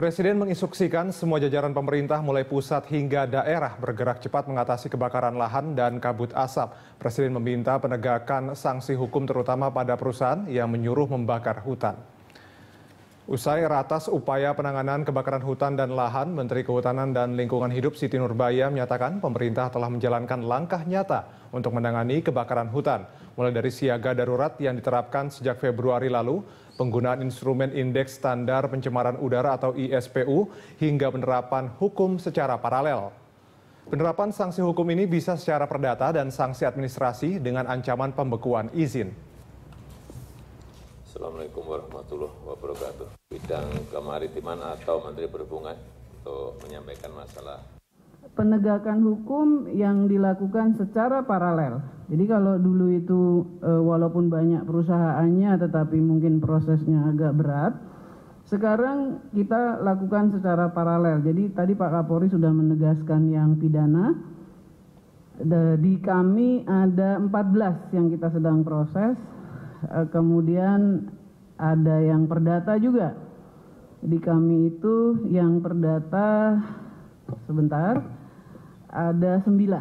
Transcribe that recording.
Presiden menginstruksikan semua jajaran pemerintah mulai pusat hingga daerah bergerak cepat mengatasi kebakaran lahan dan kabut asap. Presiden meminta penegakan sanksi hukum terutama pada perusahaan yang menyuruh membakar hutan. Usai ratas upaya penanganan kebakaran hutan dan lahan, Menteri Kehutanan dan Lingkungan Hidup Siti Nurbaya menyatakan pemerintah telah menjalankan langkah nyata untuk menangani kebakaran hutan. Mulai dari siaga darurat yang diterapkan sejak Februari lalu, penggunaan instrumen indeks standar pencemaran udara atau ISPU, hingga penerapan hukum secara paralel. Penerapan sanksi hukum ini bisa secara perdata dan sanksi administrasi dengan ancaman pembekuan izin. Assalamualaikum warahmatullahi wabarakatuh. Bidang kemaritiman atau Menteri Perhubungan untuk menyampaikan masalah penegakan hukum yang dilakukan secara paralel. Jadi kalau dulu itu e, walaupun banyak perusahaannya tetapi mungkin prosesnya agak berat, sekarang kita lakukan secara paralel. Jadi tadi Pak Kapolri sudah menegaskan yang pidana. Di kami ada 14 yang kita sedang proses, Eh, kemudian ada yang perdata juga di kami itu yang perdata sebentar ada sembilan